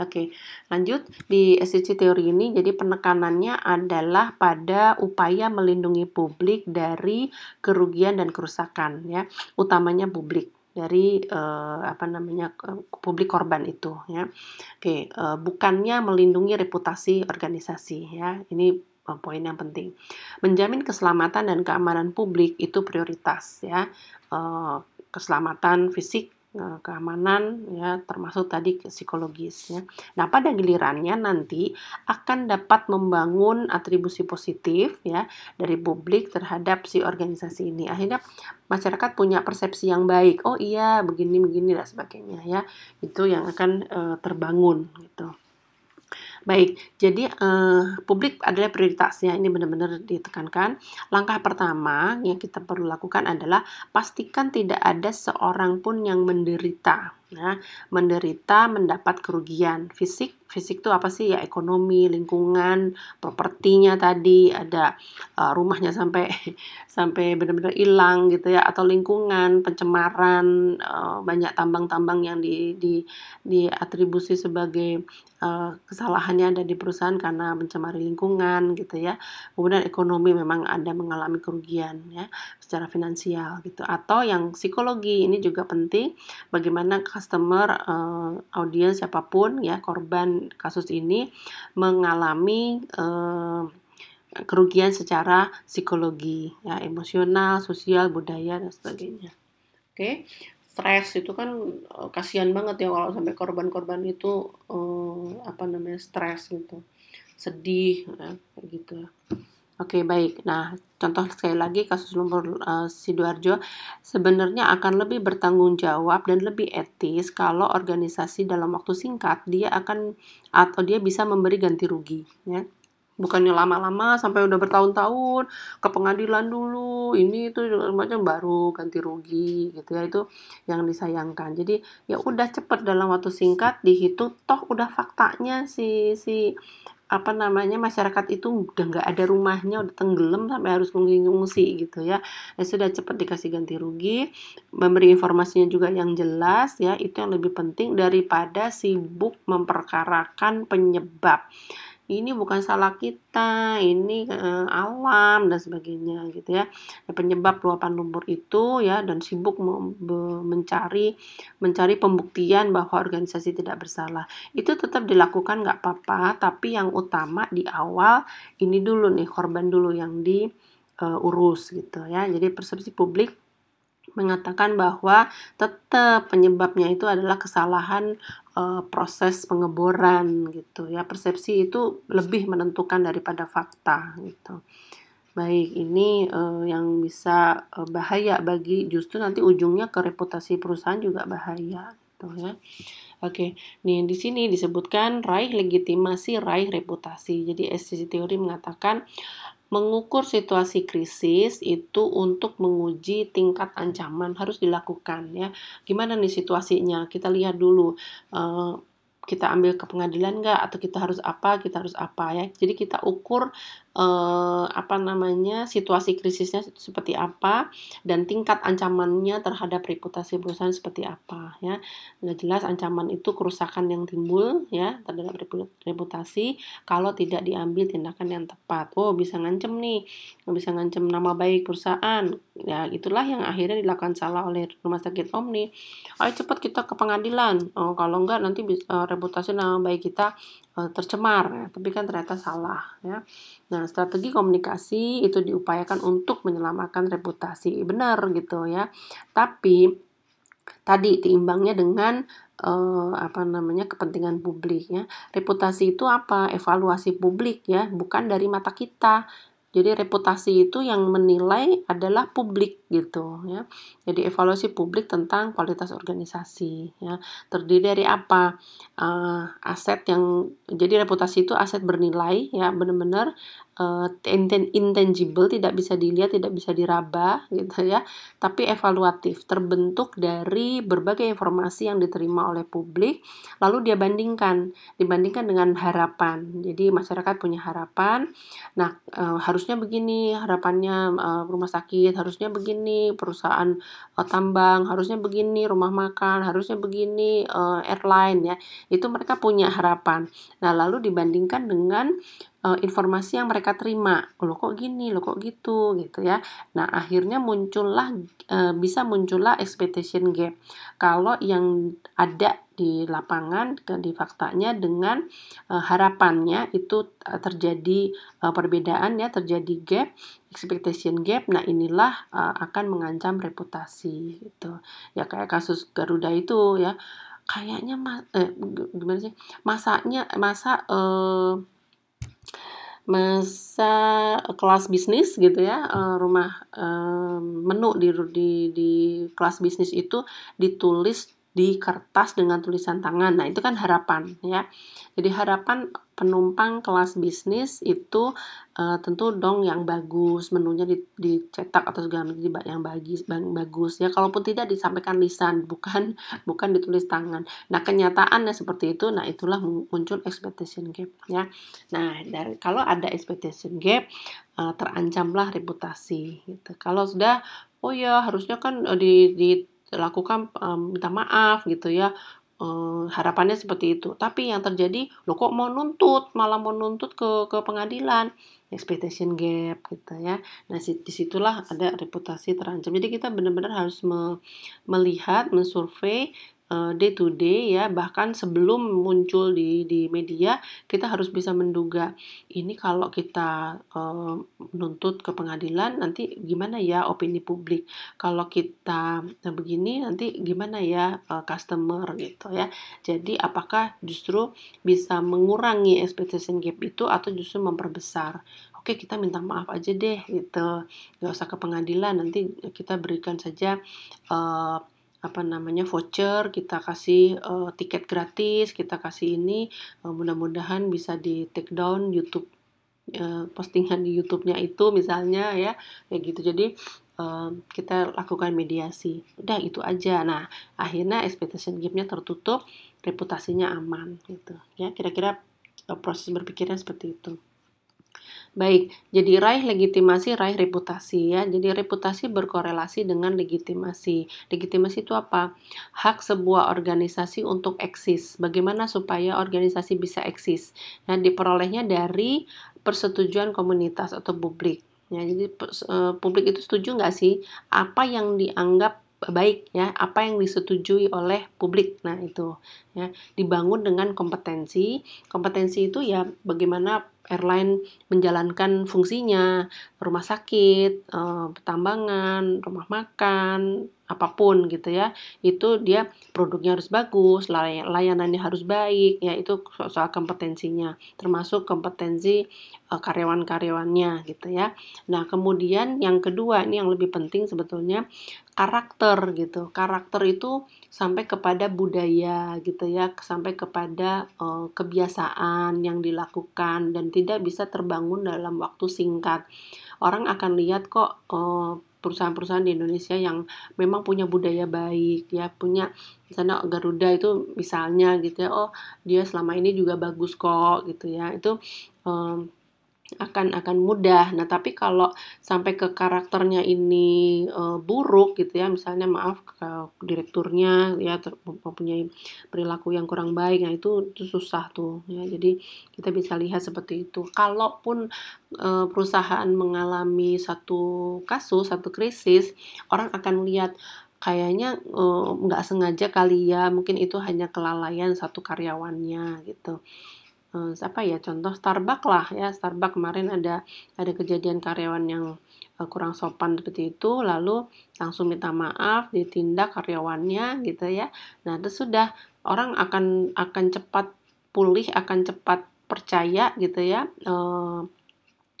Oke, lanjut di SCC teori ini jadi penekanannya adalah pada upaya melindungi publik dari kerugian dan kerusakan ya, utamanya publik dari uh, apa namanya publik korban itu ya. Oke, uh, bukannya melindungi reputasi organisasi ya. Ini eh, poin yang penting. Menjamin keselamatan dan keamanan publik itu prioritas ya. Keselamatan fisik Eh, keamanan ya termasuk tadi psikologisnya. Nah, pada gilirannya nanti akan dapat membangun atribusi positif ya dari publik terhadap si organisasi ini. Akhirnya masyarakat punya persepsi yang baik. Oh iya, begini begini dan sebagainya ya. Itu yang akan uh, terbangun gitu. Baik, jadi eh, publik adalah prioritasnya. Ini benar-benar ditekankan. Langkah pertama yang kita perlu lakukan adalah pastikan tidak ada seorang pun yang menderita ya menderita mendapat kerugian fisik. Fisik itu apa sih ya? Ekonomi, lingkungan, propertinya tadi ada uh, rumahnya sampai sampai benar-benar hilang gitu ya atau lingkungan, pencemaran, uh, banyak tambang-tambang yang di di diatribusi sebagai uh, e, kesalahannya ada di perusahaan karena mencemari lingkungan gitu ya. Kemudian ekonomi memang ada mengalami kerugian ya secara finansial gitu atau yang psikologi ini juga penting bagaimana customer uh, audiens siapapun ya korban kasus ini mengalami uh, kerugian secara psikologi ya emosional sosial budaya dan sebagainya oke okay? stres itu kan uh, kasihan banget ya kalau sampai korban-korban itu uh, apa namanya stres gitu sedih ya, gitu Oke, baik. Nah, contoh sekali lagi kasus lumpur uh, eh, Sidoarjo sebenarnya akan lebih bertanggung jawab dan lebih etis kalau organisasi dalam waktu singkat dia akan atau dia bisa memberi ganti rugi, ya. Bukannya lama-lama sampai udah bertahun-tahun ke pengadilan dulu, ini itu macam baru ganti rugi gitu ya itu yang disayangkan. Jadi ya udah cepet dalam waktu singkat dihitung toh udah faktanya si si apa namanya masyarakat itu udah nggak ada rumahnya udah tenggelam sampai harus mengungsi gitu ya nah, sudah cepat dikasih ganti rugi memberi informasinya juga yang jelas ya itu yang lebih penting daripada sibuk memperkarakan penyebab ini bukan salah kita ini uh, alam dan sebagainya gitu ya nah, penyebab luapan lumpur itu ya dan sibuk mencari mencari pembuktian bahwa organisasi tidak bersalah itu tetap dilakukan nggak apa-apa tapi yang utama di awal ini dulu nih korban dulu yang diurus eh, urus gitu ya jadi persepsi publik mengatakan bahwa tetap penyebabnya itu adalah kesalahan e, proses pengeboran gitu ya persepsi itu lebih menentukan daripada fakta gitu baik ini e, yang bisa e, bahaya bagi justru nanti ujungnya ke reputasi perusahaan juga bahaya gitu ya Oke, nih di sini disebutkan raih legitimasi, raih reputasi. Jadi SCC teori mengatakan Mengukur situasi krisis itu untuk menguji tingkat ancaman harus dilakukan ya. Gimana nih situasinya? Kita lihat dulu. Uh, kita ambil ke pengadilan nggak atau kita harus apa kita harus apa ya jadi kita ukur eh, apa namanya situasi krisisnya seperti apa dan tingkat ancamannya terhadap reputasi perusahaan seperti apa ya nah, jelas ancaman itu kerusakan yang timbul ya terhadap reputasi kalau tidak diambil tindakan yang tepat oh bisa ngancem nih bisa ngancem nama baik perusahaan ya itulah yang akhirnya dilakukan salah oleh rumah sakit Omni ayo cepat kita ke pengadilan oh, kalau enggak nanti uh, reputasi nama baik kita Eh, tercemar ya, tapi kan ternyata salah ya. Nah, strategi komunikasi itu diupayakan untuk menyelamatkan reputasi. Benar gitu ya. Tapi tadi timbangnya dengan eh, apa namanya kepentingan publik ya reputasi itu apa evaluasi publik ya bukan dari mata kita jadi reputasi itu yang menilai adalah publik gitu ya. Jadi evaluasi publik tentang kualitas organisasi ya terdiri dari apa? Uh, aset yang jadi reputasi itu aset bernilai ya benar-benar uh, intangible tidak bisa dilihat tidak bisa diraba gitu ya tapi evaluatif terbentuk dari berbagai informasi yang diterima oleh publik lalu dia bandingkan dibandingkan dengan harapan jadi masyarakat punya harapan nah uh, harusnya begini harapannya uh, rumah sakit harusnya begini perusahaan uh, tambang harusnya begini rumah makan harusnya begini uh, airline ya itu mereka punya harapan nah lalu dibandingkan dengan Eh, informasi yang mereka terima. lo kok gini, lo kok gitu gitu ya. Nah, akhirnya muncullah eh, bisa muncullah expectation gap. Kalau yang ada di lapangan di faktanya dengan eh, harapannya itu terjadi perbedaan ya, terjadi gap, expectation gap. Nah, inilah akan mengancam reputasi gitu. Ya kayak kasus Garuda itu ya kayaknya mas eh, gimana sih masaknya masa eh, masa kelas bisnis gitu ya eh, rumah eh, menu di di di kelas bisnis itu ditulis di kertas dengan tulisan tangan. Nah, itu kan harapan ya. Jadi harapan penumpang kelas bisnis itu uh, tentu dong yang bagus menunya dicetak atau segala macam yang bagus yang bagus ya kalaupun tidak disampaikan lisan bukan bukan ditulis tangan nah kenyataannya seperti itu nah itulah muncul expectation gap ya nah dari, kalau ada expectation gap uh, terancamlah reputasi gitu kalau sudah oh ya harusnya kan eh, di, di lakukan um, minta maaf gitu ya Eh, harapannya seperti itu. Tapi yang terjadi, lo kok mau nuntut, malah mau nuntut ke ke pengadilan, expectation gap gitu ya. Nah disitulah ada reputasi terancam. Jadi kita benar-benar harus me, melihat, mensurvei Eh, day to day ya bahkan sebelum muncul di di media kita harus bisa menduga ini kalau kita uh, menuntut ke pengadilan nanti gimana ya opini publik kalau kita nah begini nanti gimana ya uh, customer gitu ya jadi apakah justru bisa mengurangi expectation gap itu atau justru memperbesar oke kita minta maaf aja deh gitu nggak usah ke pengadilan nanti kita berikan saja uh, apa namanya voucher, kita kasih uh, tiket gratis, kita kasih ini uh, mudah-mudahan bisa di take down YouTube uh, postingan di YouTube-nya itu misalnya ya kayak gitu. Jadi uh, kita lakukan mediasi. Udah itu aja. Nah, akhirnya expectation gap-nya tertutup, reputasinya aman gitu. Ya, kira-kira uh, proses berpikirnya seperti itu. Baik, jadi raih legitimasi, raih reputasi ya. Jadi reputasi berkorelasi dengan legitimasi. Legitimasi itu apa? Hak sebuah organisasi untuk eksis. Bagaimana supaya organisasi bisa eksis? Nah, diperolehnya dari persetujuan komunitas atau publik. Ya, jadi e, publik itu setuju nggak sih apa yang dianggap baik ya, apa yang disetujui oleh publik. Nah, itu ya dibangun dengan kompetensi kompetensi itu ya bagaimana airline menjalankan fungsinya rumah sakit eh, pertambangan rumah makan apapun gitu ya itu dia produknya harus bagus layanannya harus baik ya itu soal kompetensinya termasuk kompetensi eh, karyawan-karyawannya gitu ya nah kemudian yang kedua ini yang lebih penting sebetulnya karakter gitu karakter itu sampai kepada budaya gitu gitu ya sampai kepada uh, kebiasaan yang dilakukan dan tidak bisa terbangun dalam waktu singkat. Orang akan lihat kok eh, perusahaan-perusahaan di Indonesia yang memang punya budaya baik ya punya misalnya Garuda itu misalnya gitu ya oh dia selama ini juga bagus kok gitu ya itu um, akan akan mudah. Nah, tapi kalau sampai ke karakternya ini e, buruk gitu ya, misalnya maaf ke direkturnya ya ter, mempunyai perilaku yang kurang baik, nah itu, itu susah tuh ya. Jadi kita bisa lihat seperti itu. Kalaupun e, perusahaan mengalami satu kasus, satu krisis, orang akan lihat kayaknya eh, nggak e, sengaja kali ya, mungkin itu hanya kelalaian satu karyawannya gitu uh, apa ya contoh Starbucks lah ya Starbucks kemarin ada ada kejadian karyawan yang uh, kurang sopan seperti itu lalu langsung minta maaf ditindak karyawannya gitu ya nah itu sudah orang akan akan cepat pulih akan cepat percaya gitu ya uh,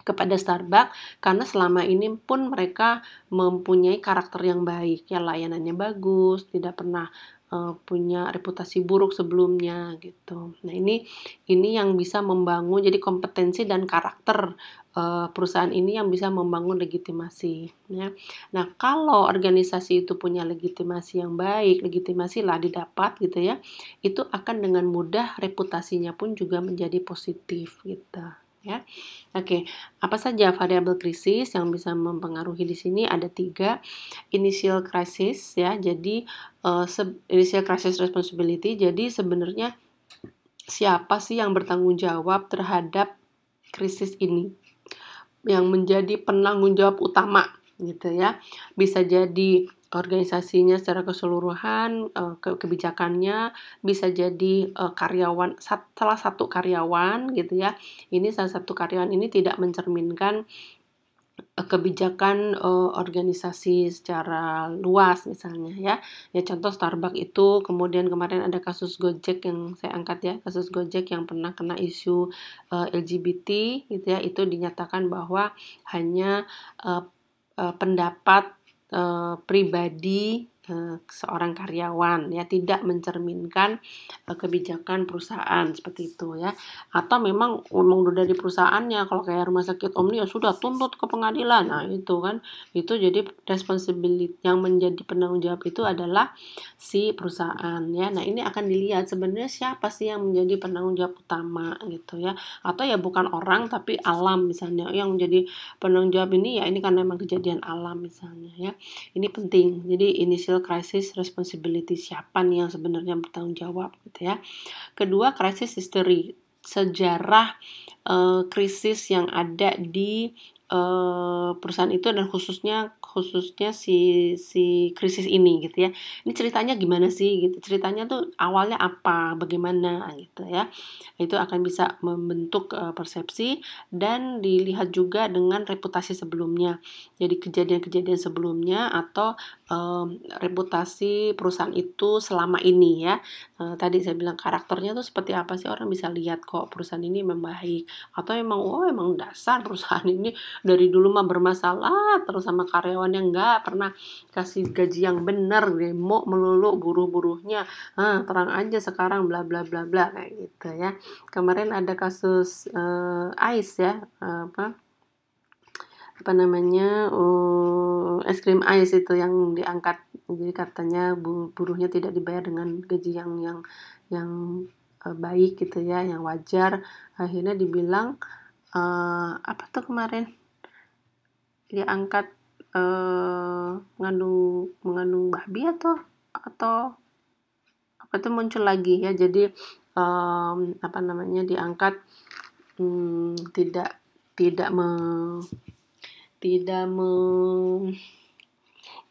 kepada Starbucks karena selama ini pun mereka mempunyai karakter yang baik ya layanannya bagus tidak pernah uh, punya reputasi buruk sebelumnya gitu. Nah ini ini yang bisa membangun jadi kompetensi dan karakter uh, perusahaan ini yang bisa membangun legitimasi. Ya. Nah kalau organisasi itu punya legitimasi yang baik, legitimasi lah didapat gitu ya, itu akan dengan mudah reputasinya pun juga menjadi positif gitu ya. Oke, apa saja variabel krisis yang bisa mempengaruhi di sini ada tiga initial crisis ya. Jadi uh, initial crisis responsibility. Jadi sebenarnya siapa sih yang bertanggung jawab terhadap krisis ini? Yang menjadi penanggung jawab utama gitu ya. Bisa jadi organisasinya secara keseluruhan, eh, kebijakannya bisa jadi eh, karyawan salah satu karyawan gitu ya. Ini salah satu karyawan ini tidak mencerminkan eh, kebijakan organisasi secara luas misalnya ya ya contoh Starbucks itu kemudian kemarin ada kasus Gojek yang saya angkat ya kasus Gojek yang pernah kena isu LGBT gitu ya itu dinyatakan bahwa hanya pendapat Eh, pribadi Eh, seorang karyawan ya tidak mencerminkan eh, kebijakan perusahaan seperti itu ya atau memang memang udah di perusahaannya kalau kayak rumah sakit Omni ya sudah tuntut ke pengadilan nah itu kan itu jadi responsibility yang menjadi penanggung jawab itu adalah si perusahaan ya nah ini akan dilihat sebenarnya siapa sih yang menjadi penanggung jawab utama gitu ya atau ya bukan orang tapi alam misalnya oh, yang menjadi penanggung jawab ini ya ini karena memang kejadian alam misalnya ya ini penting jadi inisial crisis responsibility siapa nih yang sebenarnya bertanggung jawab gitu ya kedua crisis history sejarah uh, krisis yang ada di uh, perusahaan itu dan khususnya khususnya si si krisis ini gitu ya. Ini ceritanya gimana sih gitu. Ceritanya tuh awalnya apa, bagaimana gitu ya. Itu akan bisa membentuk uh, persepsi dan dilihat juga dengan reputasi sebelumnya. Jadi kejadian-kejadian sebelumnya atau um, reputasi perusahaan itu selama ini ya. Uh, tadi saya bilang karakternya tuh seperti apa sih orang bisa lihat kok perusahaan ini membaik atau emang oh emang dasar perusahaan ini dari dulu mah bermasalah terus sama karyawan yang nggak pernah kasih gaji yang bener demo melulu buruh-buruhnya ah, terang aja sekarang bla bla bla bla kayak gitu ya kemarin ada kasus uh, eh, ice ya apa apa namanya uh, es krim ice itu yang diangkat jadi katanya buruhnya tidak dibayar dengan gaji yang yang yang uh, baik gitu ya yang wajar akhirnya dibilang uh, apa tuh kemarin diangkat mengandung eh, mengandung babi atau atau apa itu muncul lagi ya jadi um, apa namanya diangkat um, tidak tidak me, tidak me,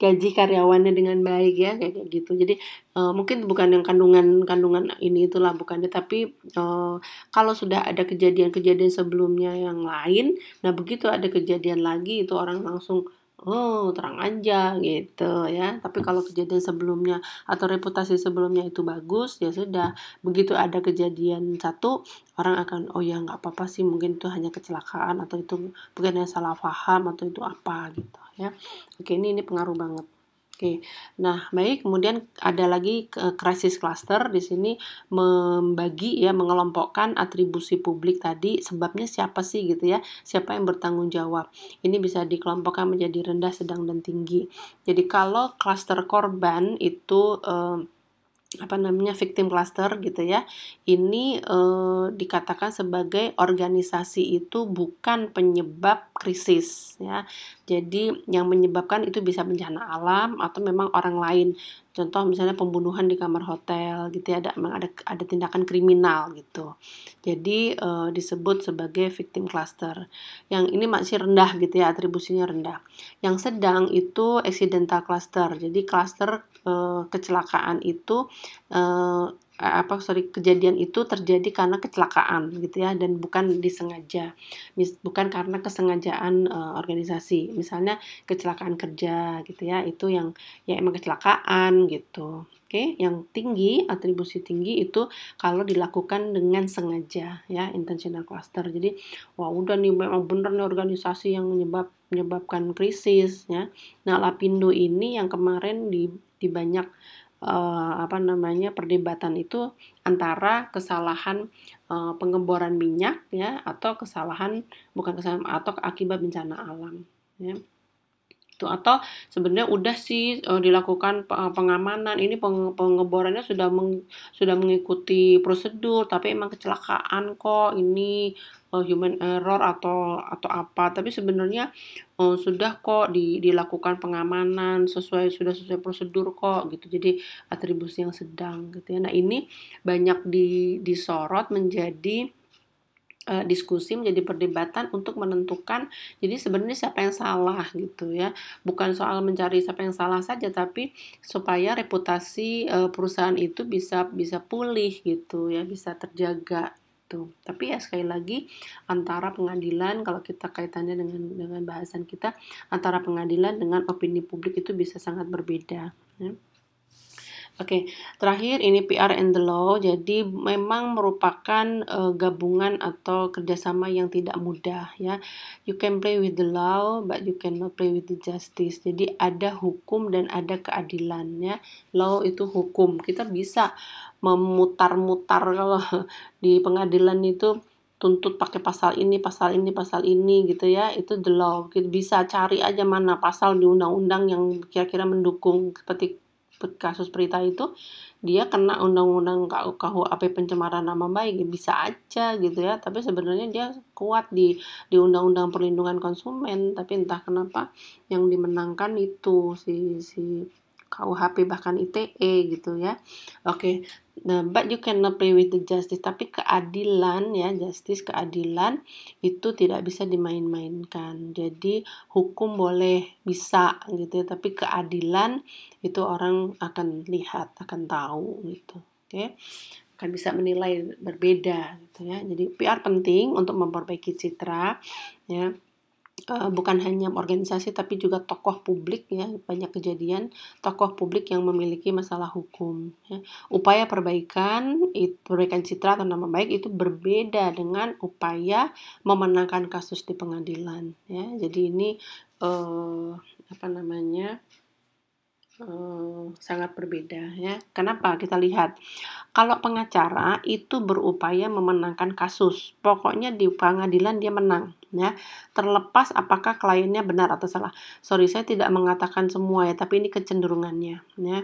gaji karyawannya dengan baik ya kayak gitu jadi uh, mungkin bukan yang kandungan kandungan ini itulah bukannya tapi uh, kalau sudah ada kejadian-kejadian sebelumnya yang lain nah begitu ada kejadian lagi itu orang langsung oh terang aja gitu ya tapi kalau kejadian sebelumnya atau reputasi sebelumnya itu bagus ya sudah begitu ada kejadian satu orang akan oh ya nggak apa-apa sih mungkin itu hanya kecelakaan atau itu mungkin salah paham atau itu apa gitu ya oke ini ini pengaruh banget Oke, nah baik kemudian ada lagi krisis cluster di sini membagi ya mengelompokkan atribusi publik tadi sebabnya siapa sih gitu ya siapa yang bertanggung jawab ini bisa dikelompokkan menjadi rendah sedang dan tinggi jadi kalau cluster korban itu eh, apa namanya victim cluster gitu ya ini e, dikatakan sebagai organisasi itu bukan penyebab krisis ya jadi yang menyebabkan itu bisa bencana alam atau memang orang lain contoh misalnya pembunuhan di kamar hotel gitu ya ada memang ada ada tindakan kriminal gitu jadi e, disebut sebagai victim cluster yang ini masih rendah gitu ya atribusinya rendah yang sedang itu accidental cluster jadi cluster e, kecelakaan itu e, Eh, apa sorry kejadian itu terjadi karena kecelakaan gitu ya dan bukan disengaja Mis, bukan karena kesengajaan uh, organisasi misalnya kecelakaan kerja gitu ya itu yang ya emang kecelakaan gitu oke okay? yang tinggi atribusi tinggi itu kalau dilakukan dengan sengaja ya intentional cluster jadi wah udah nih memang bener nih organisasi yang menyebab menyebabkan krisis ya nah lapindo ini yang kemarin di di banyak eh, apa namanya perdebatan itu antara kesalahan eh, pengeboran minyak ya atau kesalahan bukan kesalahan atau akibat bencana alam ya gitu atau sebenarnya udah sih uh, dilakukan eh, pengamanan ini peng pengeborannya sudah meng sudah mengikuti prosedur tapi emang kecelakaan kok ini uh, human error atau atau apa tapi sebenarnya uh, sudah kok di, dilakukan pengamanan sesuai sudah sesuai prosedur kok gitu jadi atribusi yang sedang gitu ya nah ini banyak di disorot menjadi uh, diskusi menjadi perdebatan untuk menentukan jadi sebenarnya siapa yang salah gitu ya bukan soal mencari siapa yang salah saja tapi supaya reputasi uh, perusahaan itu bisa bisa pulih gitu ya bisa terjaga gitu. Tapi ya sekali lagi antara pengadilan kalau kita kaitannya dengan dengan bahasan kita antara pengadilan dengan opini publik itu bisa sangat berbeda. Ya. Oke, okay. terakhir ini PR and the Law. Jadi memang merupakan uh, gabungan atau kerjasama yang tidak mudah ya. You can play with the law, but you cannot play with the justice. Jadi ada hukum dan ada keadilannya. Law itu hukum. Kita bisa memutar-mutar kalau di pengadilan itu tuntut pakai pasal ini, pasal ini, pasal ini gitu ya. Itu the law. Kita bisa cari aja mana pasal di undang-undang yang kira-kira mendukung seperti kasus Prita itu dia kena undang-undang KUHP pencemaran nama baik ya bisa aja gitu ya tapi sebenarnya dia kuat di di undang-undang perlindungan konsumen tapi entah kenapa yang dimenangkan itu si si KUHP bahkan ITE gitu ya oke Nah, but you cannot play with the justice. Tapi keadilan ya, justice keadilan itu tidak bisa dimain-mainkan. Jadi hukum boleh bisa gitu ya, tapi keadilan itu orang akan lihat, akan tahu gitu. Oke. Okay? akan bisa menilai berbeda gitu ya. Jadi PR penting untuk memperbaiki citra ya. Eh, bukan hanya organisasi tapi juga tokoh publik ya banyak kejadian tokoh publik yang memiliki masalah hukum ya. upaya perbaikan perbaikan citra atau nama baik itu berbeda dengan upaya memenangkan kasus di pengadilan ya jadi ini uh, apa namanya eh, sangat berbeda ya. Kenapa? Kita lihat. Kalau pengacara itu berupaya memenangkan kasus, pokoknya di pengadilan dia menang ya terlepas apakah kliennya benar atau salah sorry saya tidak mengatakan semua ya tapi ini kecenderungannya ya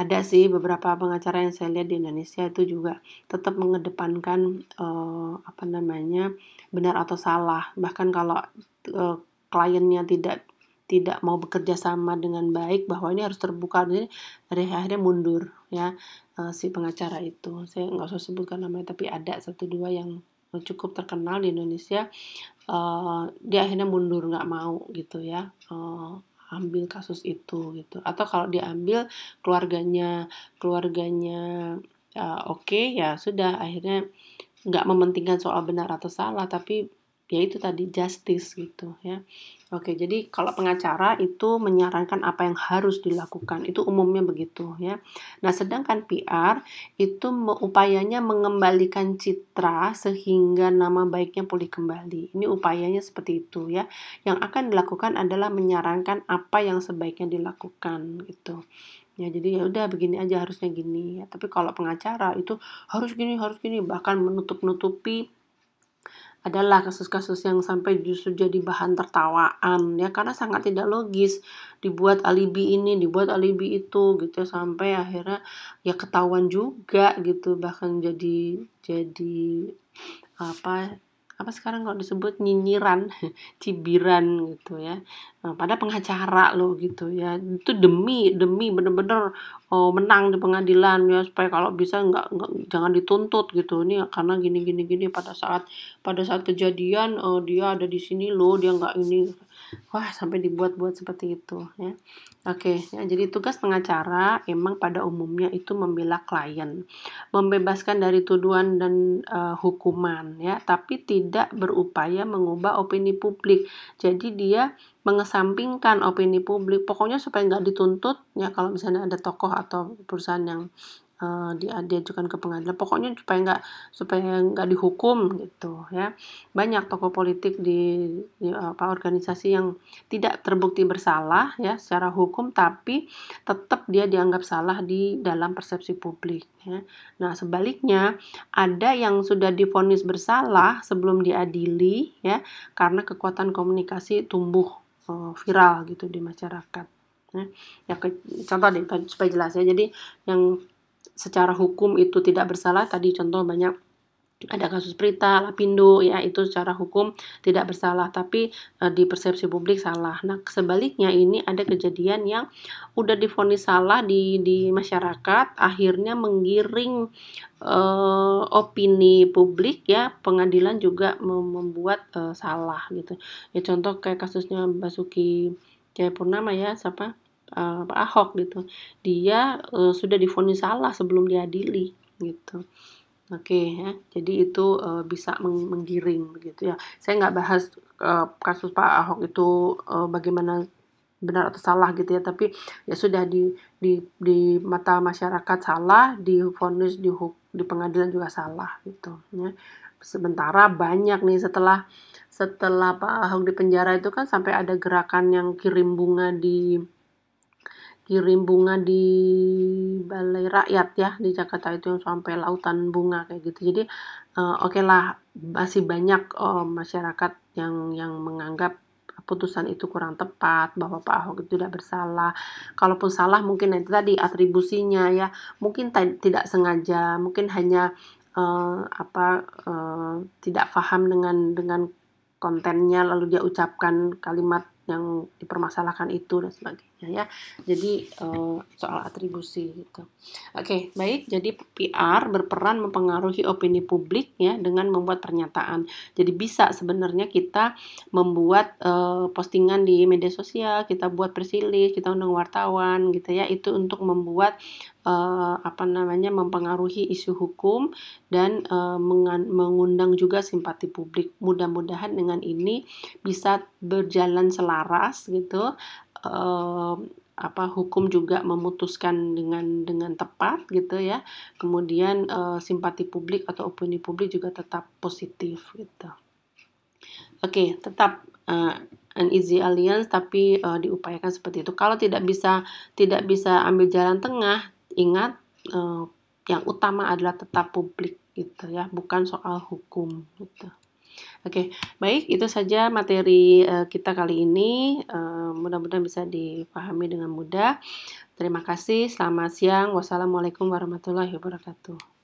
ada sih beberapa pengacara yang saya lihat di Indonesia itu juga tetap mengedepankan eh, apa namanya benar atau salah bahkan kalau eh, kliennya tidak tidak mau bekerja sama dengan baik bahwa ini harus terbuka jadi dari akhirnya mundur ya eh, si pengacara itu saya nggak usah sebutkan namanya tapi ada satu dua yang cukup terkenal di Indonesia uh, dia akhirnya mundur nggak mau gitu ya uh, ambil kasus itu gitu atau kalau diambil keluarganya keluarganya uh, oke okay, ya sudah akhirnya nggak mementingkan soal benar atau salah tapi ya itu tadi justice gitu ya Oke, jadi kalau pengacara itu menyarankan apa yang harus dilakukan, itu umumnya begitu ya. Nah, sedangkan PR itu upayanya mengembalikan citra sehingga nama baiknya pulih kembali. Ini upayanya seperti itu ya. Yang akan dilakukan adalah menyarankan apa yang sebaiknya dilakukan gitu ya jadi ya udah begini aja harusnya gini ya tapi kalau pengacara itu harus gini harus gini bahkan menutup nutupi adalah kasus-kasus yang sampai justru jadi bahan tertawaan ya karena sangat tidak logis dibuat alibi ini dibuat alibi itu gitu ya. sampai akhirnya ya ketahuan juga gitu bahkan jadi jadi apa apa sekarang kalau disebut nyinyiran, cibiran gitu ya. Nah, pada pengacara lo gitu ya. Itu demi demi bener-bener oh, menang di pengadilan ya supaya kalau bisa nggak jangan dituntut gitu. Ini karena gini gini gini pada saat pada saat kejadian oh, dia ada di sini lo, dia nggak ini wah sampai dibuat-buat seperti itu ya oke ya, jadi tugas pengacara emang pada umumnya itu membela klien membebaskan dari tuduhan dan uh, hukuman ya tapi tidak berupaya mengubah opini publik jadi dia mengesampingkan opini publik pokoknya supaya nggak dituntut ya kalau misalnya ada tokoh atau perusahaan yang uh, eh, dia diajukan ke pengadilan pokoknya supaya nggak supaya nggak dihukum gitu ya banyak tokoh politik di, di apa organisasi yang tidak terbukti bersalah ya secara hukum tapi tetap dia dianggap salah di dalam persepsi publik ya nah sebaliknya ada yang sudah difonis bersalah sebelum diadili ya karena kekuatan komunikasi tumbuh uh, viral gitu di masyarakat ya, ya ke, contoh deh supaya jelas ya jadi yang secara hukum itu tidak bersalah tadi contoh banyak ada kasus Prita, Lapindo, ya itu secara hukum tidak bersalah, tapi e, di persepsi publik salah. Nah sebaliknya ini ada kejadian yang udah difonis salah di di masyarakat, akhirnya menggiring e, opini publik ya pengadilan juga membuat e, salah gitu. Ya contoh kayak kasusnya Basuki Cahayapurnama ya siapa uh, eh, Pak Ahok gitu. Dia uh, sudah difonis salah sebelum diadili gitu. Oke okay, ya, jadi itu uh, bisa meng menggiring begitu ya. Saya nggak bahas uh, kasus Pak Ahok itu uh, bagaimana benar atau salah gitu ya, tapi ya sudah di di di mata masyarakat salah, di vonis di di pengadilan juga salah gitu ya. Sementara banyak nih setelah setelah Pak Ahok di penjara itu kan sampai ada gerakan yang kirim bunga di kirim bunga di balai rakyat ya di Jakarta itu yang sampai lautan bunga kayak gitu jadi uh, eh, oke okay lah masih banyak uh, masyarakat yang yang menganggap putusan itu kurang tepat bahwa Pak Ahok itu tidak bersalah kalaupun salah mungkin itu tadi atribusinya ya mungkin tidak sengaja mungkin hanya uh, apa uh, tidak paham dengan dengan kontennya lalu dia ucapkan kalimat yang dipermasalahkan itu dan sebagainya Ya, ya jadi uh, soal atribusi gitu oke okay, baik jadi PR berperan mempengaruhi opini publik ya dengan membuat pernyataan jadi bisa sebenarnya kita membuat uh, postingan di media sosial kita buat persilis kita undang wartawan gitu ya itu untuk membuat uh, apa namanya mempengaruhi isu hukum dan uh, mengundang juga simpati publik mudah-mudahan dengan ini bisa berjalan selaras gitu eh, apa hukum juga memutuskan dengan dengan tepat gitu ya kemudian eh, simpati publik atau opini publik juga tetap positif gitu oke okay, tetap eh, an easy alliance tapi uh, diupayakan seperti itu kalau tidak bisa tidak bisa ambil jalan tengah ingat uh, yang utama adalah tetap publik gitu ya bukan soal hukum gitu Oke, baik itu saja materi uh, kita kali ini. Uh, mudah-mudahan bisa dipahami dengan mudah. Terima kasih. Selamat siang. Wassalamualaikum warahmatullahi wabarakatuh.